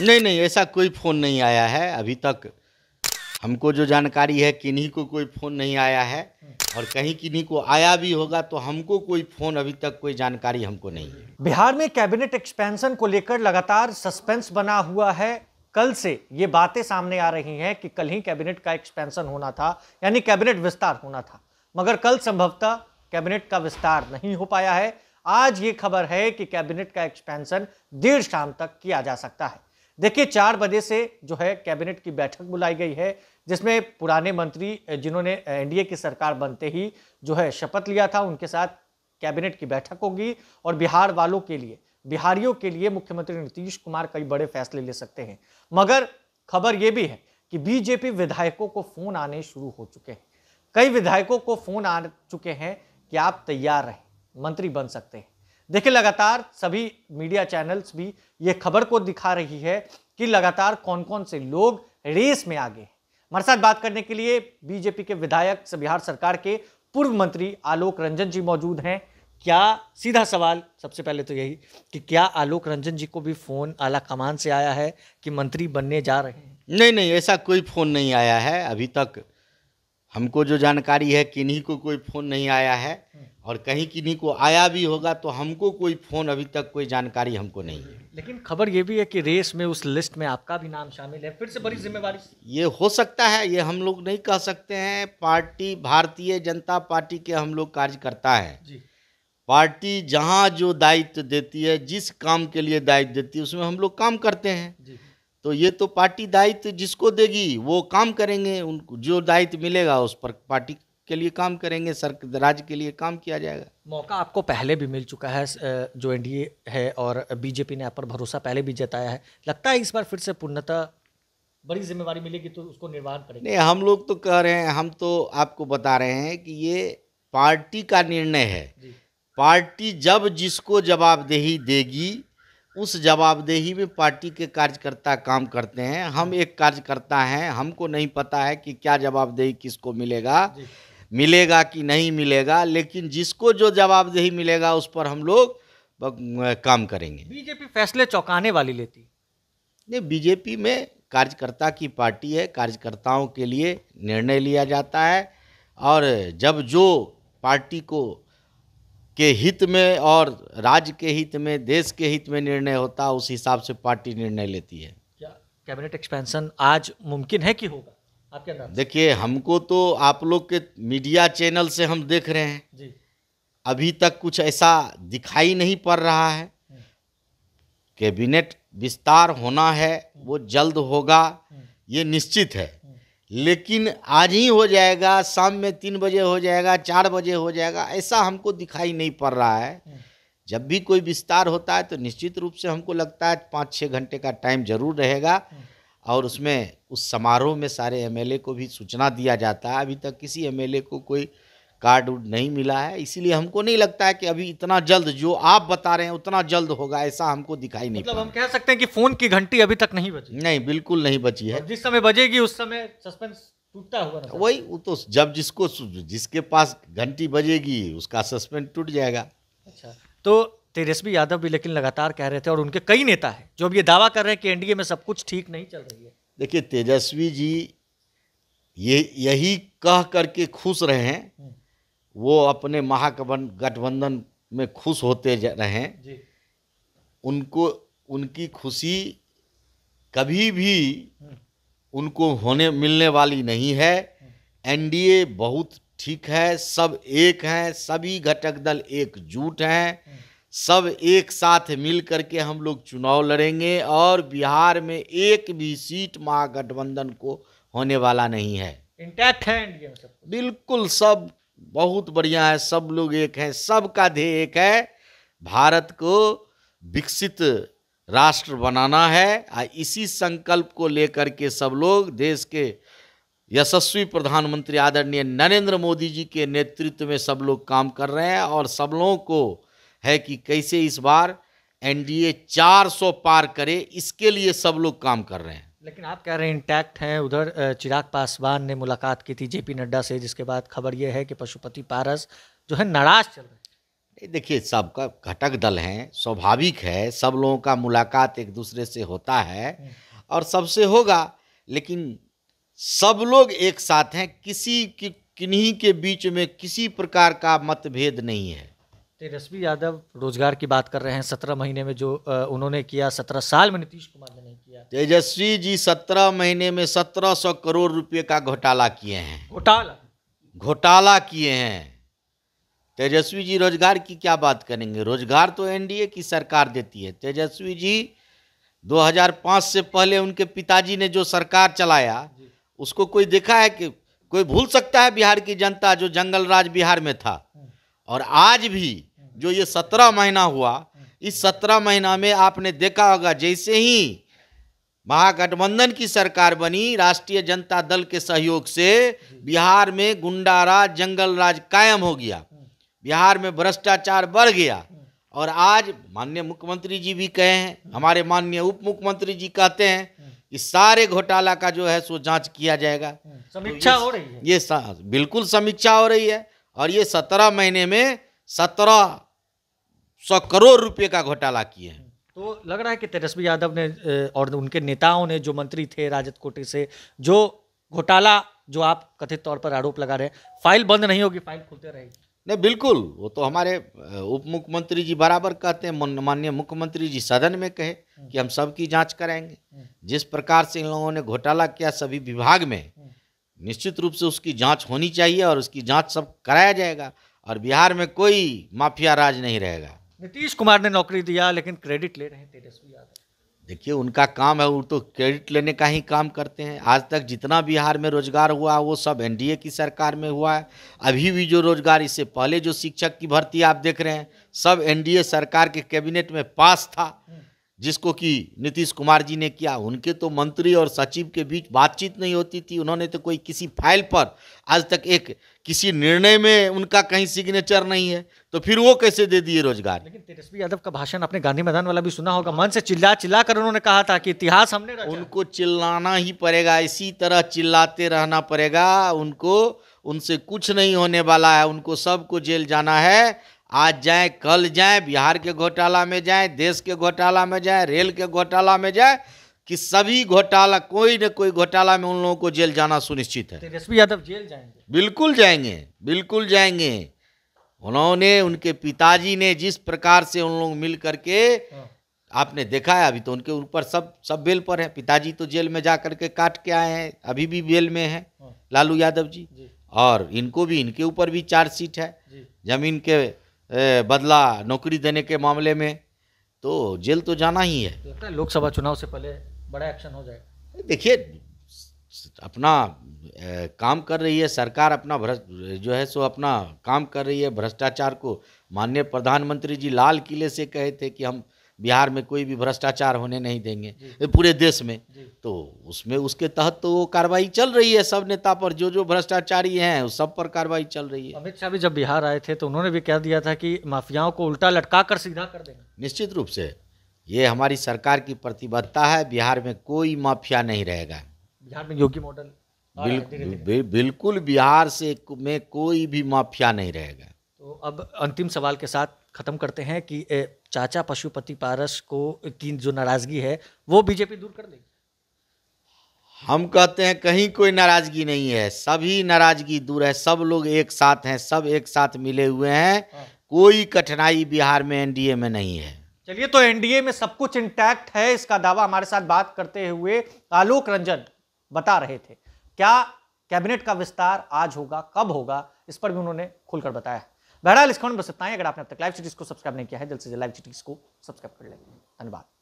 नहीं नहीं ऐसा कोई फ़ोन नहीं आया है अभी तक हमको जो जानकारी है किन्हीं को कोई फ़ोन नहीं आया है और कहीं किन्हीं को आया भी होगा तो हमको कोई फ़ोन अभी तक कोई जानकारी हमको नहीं है बिहार में कैबिनेट एक्सपेंशन को लेकर लगातार सस्पेंस बना हुआ है कल से ये बातें सामने आ रही हैं कि कल ही कैबिनेट का एक्सपेंशन होना था यानी कैबिनेट विस्तार होना था मगर कल संभवतः कैबिनेट का विस्तार नहीं हो पाया है आज ये खबर है कि कैबिनेट का एक्सपेंशन देर शाम तक किया जा सकता है देखिए चार बजे से जो है कैबिनेट की बैठक बुलाई गई है जिसमें पुराने मंत्री जिन्होंने एनडीए की सरकार बनते ही जो है शपथ लिया था उनके साथ कैबिनेट की बैठक होगी और बिहार वालों के लिए बिहारियों के लिए मुख्यमंत्री नीतीश कुमार कई बड़े फैसले ले सकते हैं मगर खबर यह भी है कि बीजेपी विधायकों को फोन आने शुरू हो चुके हैं कई विधायकों को फोन आ चुके हैं कि आप तैयार रहें मंत्री बन सकते हैं देखिए लगातार सभी मीडिया चैनल्स भी ये खबर को दिखा रही है कि लगातार कौन कौन से लोग रेस में आगे हैं हमारे साथ बात करने के लिए बीजेपी के विधायक बिहार सरकार के पूर्व मंत्री आलोक रंजन जी मौजूद हैं क्या सीधा सवाल सबसे पहले तो यही कि क्या आलोक रंजन जी को भी फ़ोन आला कमान से आया है कि मंत्री बनने जा रहे हैं नहीं नहीं ऐसा कोई फ़ोन नहीं आया है अभी तक हमको जो जानकारी है किन्हीं को कोई फ़ोन नहीं आया है और कहीं किन्हीं को आया भी होगा तो हमको कोई फ़ोन अभी तक कोई जानकारी हमको नहीं है लेकिन खबर ये भी है कि रेस में उस लिस्ट में आपका भी नाम शामिल है फिर से बड़ी जिम्मेवारी ये हो सकता है ये हम लोग नहीं कह सकते हैं पार्टी भारतीय जनता पार्टी के हम लोग कार्यकर्ता है जी पार्टी जहाँ जो दायित्व देती है जिस काम के लिए दायित्व देती है उसमें हम लोग काम करते हैं तो ये तो पार्टी दायित्व जिसको देगी वो काम करेंगे उनको जो दायित्व मिलेगा उस पर पार्टी के लिए काम करेंगे सर राज्य के लिए काम किया जाएगा मौका आपको पहले भी मिल चुका है जो एन है और बीजेपी ने आप पर भरोसा पहले भी जताया है लगता है इस बार फिर से पूर्णतः बड़ी जिम्मेवारी मिलेगी तो उसको निर्वाहन करेंगे नहीं हम लोग तो कह रहे हैं हम तो आपको बता रहे हैं कि ये पार्टी का निर्णय है पार्टी जब जिसको जवाबदेही देगी उस जवाबदेही में पार्टी के कार्यकर्ता काम करते हैं हम एक कार्यकर्ता हैं हमको नहीं पता है कि क्या जवाबदेही किसको मिलेगा मिलेगा कि नहीं मिलेगा लेकिन जिसको जो जवाबदेही मिलेगा उस पर हम लोग काम करेंगे बीजेपी फैसले चौंकाने वाली लेती नहीं बीजेपी में कार्यकर्ता की पार्टी है कार्यकर्ताओं के लिए निर्णय लिया जाता है और जब जो पार्टी को के हित में और राज्य के हित में देश के हित में निर्णय होता उस हिसाब से पार्टी निर्णय लेती है क्या कैबिनेट एक्सपेंशन आज मुमकिन है कि होगा आपके अंदर देखिए हमको तो आप लोग के मीडिया चैनल से हम देख रहे हैं जी अभी तक कुछ ऐसा दिखाई नहीं पड़ रहा है हम्म। कैबिनेट विस्तार होना है वो हम्म। जल्द होगा हम्म। ये निश्चित है लेकिन आज ही हो जाएगा शाम में तीन बजे हो जाएगा चार बजे हो जाएगा ऐसा हमको दिखाई नहीं पड़ रहा है जब भी कोई विस्तार होता है तो निश्चित रूप से हमको लगता है पाँच छः घंटे का टाइम जरूर रहेगा और उसमें उस समारोह में सारे एमएलए को भी सूचना दिया जाता है अभी तक किसी एमएलए को कोई कार्ड उड नहीं मिला है इसीलिए हमको नहीं लगता है कि अभी इतना जल्द जो आप बता रहे हैं उतना जल्द होगा ऐसा हमको दिखाई नहीं मतलब हम कह सकते हैं कि फोन की घंटी अभी तक नहीं बची नहीं बिल्कुल नहीं बची है जिस समय बजेगी उस समय सस्पेंस टूटता हुआ वही वो तो जब जिसको जिसके पास घंटी बजेगी उसका सस्पेंस टूट जाएगा अच्छा तो तेजस्वी यादव भी लेकिन लगातार कह रहे थे और उनके कई नेता हैं जो अब ये दावा कर रहे हैं कि एनडीए में सब कुछ ठीक नहीं चल रही है देखिए तेजस्वी जी ये यही कह करके खुश रहे हैं हम्म। वो अपने महागठबन गठबंधन में खुश होते रहे उनको उनकी खुशी कभी भी हम्म। उनको होने मिलने वाली नहीं है हम्म। एनडीए बहुत ठीक है सब एक हैं सभी घटक दल एकजुट हैं सब एक साथ मिल करके हम लोग चुनाव लड़ेंगे और बिहार में एक भी सीट महागठबंधन को होने वाला नहीं है इंटैक्ट है बिल्कुल सब बहुत बढ़िया है सब लोग एक हैं सबका ध्येय एक है भारत को विकसित राष्ट्र बनाना है आ इसी संकल्प को लेकर के सब लोग देश के यशस्वी प्रधानमंत्री आदरणीय नरेंद्र मोदी जी के नेतृत्व में सब लोग काम कर रहे हैं और सब लोगों को है कि कैसे इस बार एनडीए 400 पार करे इसके लिए सब लोग काम कर रहे हैं लेकिन आप कह रहे हैं इंटैक्ट हैं उधर चिराग पासवान ने मुलाकात की थी जेपी नड्डा से जिसके बाद खबर यह है कि पशुपति पारस जो है नाराज चल रहे देखिए सबका घटक दल हैं स्वाभाविक है सब लोगों का मुलाकात एक दूसरे से होता है और सबसे होगा लेकिन सब लोग एक साथ हैं किसी की किन्हीं के बीच में किसी प्रकार का मतभेद नहीं है तेजस्वी यादव रोजगार की बात कर रहे हैं सत्रह महीने में जो उन्होंने किया सत्रह साल में नीतीश कुमार ने नहीं किया तेजस्वी जी सत्रह महीने में सत्रह सौ करोड़ रुपए का घोटाला किए हैं घोटाला घोटाला किए हैं तेजस्वी जी रोजगार की क्या बात करेंगे रोजगार तो एनडीए की सरकार देती है तेजस्वी जी 2005 से पहले उनके पिताजी ने जो सरकार चलाया उसको कोई देखा है कि कोई भूल सकता है बिहार की जनता जो जंगल राज बिहार में था हाँ। और आज भी जो ये सत्रह महीना हुआ इस सत्रह महीना में आपने देखा होगा जैसे ही महागठबंधन की सरकार बनी राष्ट्रीय जनता दल के सहयोग से बिहार में गुंडाराज जंगल राज कायम हो गया बिहार में भ्रष्टाचार बढ़ गया और आज माननीय मुख्यमंत्री जी भी कहे हैं हमारे माननीय उप मुख्यमंत्री जी कहते हैं इस सारे घोटाला का जो है सो जांच किया जाएगा समीक्षा तो हो रही है ये बिल्कुल समीक्षा हो रही है और ये सत्रह महीने में सत्रह सौ करोड़ रुपए का घोटाला किए हैं तो लग रहा है कि तेजस्वी यादव ने और उनके नेताओं ने जो मंत्री थे राजद कोटे से जो घोटाला जो आप कथित तौर पर आरोप लगा रहे हैं फाइल बंद नहीं होगी फाइल खुलते रहेगी नहीं बिल्कुल वो तो हमारे उप मुख्यमंत्री जी बराबर कहते हैं माननीय मुख्यमंत्री जी सदन में कहे कि हम सबकी जांच कराएंगे जिस प्रकार से इन लोगों ने घोटाला किया सभी विभाग में निश्चित रूप से उसकी जांच होनी चाहिए और उसकी जांच सब कराया जाएगा और बिहार में कोई माफिया राज नहीं रहेगा नीतीश कुमार ने नौकरी दिया लेकिन क्रेडिट ले रहे हैं तेजस्वी यादव देखिए उनका काम है वो तो क्रेडिट लेने का ही काम करते हैं आज तक जितना बिहार में रोजगार हुआ वो सब एनडीए की सरकार में हुआ है अभी भी जो रोजगार इससे पहले जो शिक्षक की भर्ती आप देख रहे हैं सब एनडीए सरकार के कैबिनेट में पास था जिसको कि नीतीश कुमार जी ने किया उनके तो मंत्री और सचिव के बीच बातचीत नहीं होती थी उन्होंने तो कोई किसी फाइल पर आज तक एक किसी निर्णय में उनका कहीं सिग्नेचर नहीं है तो फिर वो कैसे दे दिए रोजगार लेकिन तेजस्वी यादव का भाषण आपने गांधी मैदान वाला भी सुना होगा मन से चिल्ला चिल्ला कर उन्होंने कहा था कि इतिहास हमने उनको चिल्लाना ही पड़ेगा इसी तरह चिल्लाते रहना पड़ेगा उनको उनसे कुछ नहीं होने वाला है उनको सबको जेल जाना है आज जाएं कल जाएं बिहार के घोटाला में जाएं देश के घोटाला में जाएं रेल के घोटाला में जाएं कि सभी घोटाला कोई न कोई घोटाला में उन लोगों को जेल जाना सुनिश्चित है तेजस्वी यादव जेल जाएंगे बिल्कुल जाएंगे बिल्कुल जाएंगे उन्होंने उनके पिताजी ने जिस प्रकार से उन लोग मिल करके हाँ। आपने देखा है अभी तो उनके ऊपर सब सब बेल पर है पिताजी तो जेल में जा करके काट के आए हैं अभी भी बेल में है हाँ। लालू यादव जी, जी। और इनको भी इनके ऊपर भी चार्जशीट है जमीन के बदला नौकरी देने के मामले में तो जेल तो जाना ही है लगता है लोकसभा चुनाव से पहले बड़ा एक्शन हो जाएगा देखिए अपना ए, काम कर रही है सरकार अपना भ्रष्ट जो है सो अपना काम कर रही है भ्रष्टाचार को माननीय प्रधानमंत्री जी लाल किले से कहे थे कि हम बिहार में कोई भी भ्रष्टाचार होने नहीं देंगे पूरे देश में तो उसमें उसके तहत तो वो कार्रवाई चल रही है सब नेता पर जो जो भ्रष्टाचारी हैं उस सब पर कार्रवाई चल रही है अमित शाह भी जब बिहार आए थे तो उन्होंने भी कह दिया था कि माफियाओं को उल्टा लटका कर सीधा कर देंगे निश्चित रूप से ये हमारी सरकार की प्रतिबद्धता है बिहार में कोई माफिया नहीं रहेगा बिहार में योगी मॉडल बिल्कुल बिल्कुल बिहार से में कोई भी माफिया नहीं रहेगा तो अब अंतिम सवाल के साथ ख़त्म करते हैं कि चाचा पशुपति पारस को की जो नाराज़गी है वो बीजेपी दूर कर देगी हम कहते हैं कहीं कोई नाराज़गी नहीं है सभी नाराज़गी दूर है सब लोग एक साथ हैं सब एक साथ मिले हुए हैं हाँ। कोई कठिनाई बिहार में एनडीए में नहीं है चलिए तो एनडीए में सब कुछ इंटैक्ट है इसका दावा हमारे साथ बात करते हुए आलोक रंजन बता रहे थे क्या कैबिनेट का विस्तार आज होगा कब होगा इस पर भी उन्होंने खुलकर बताया बहरहाल इस खबर बस इतना ही अगर आपने अब तक लाइव सिटीज को सब्सक्राइब नहीं किया है जल्द से जल्द लाइव सिटीज को सब्सक्राइब कर लेंगे धन्यवाद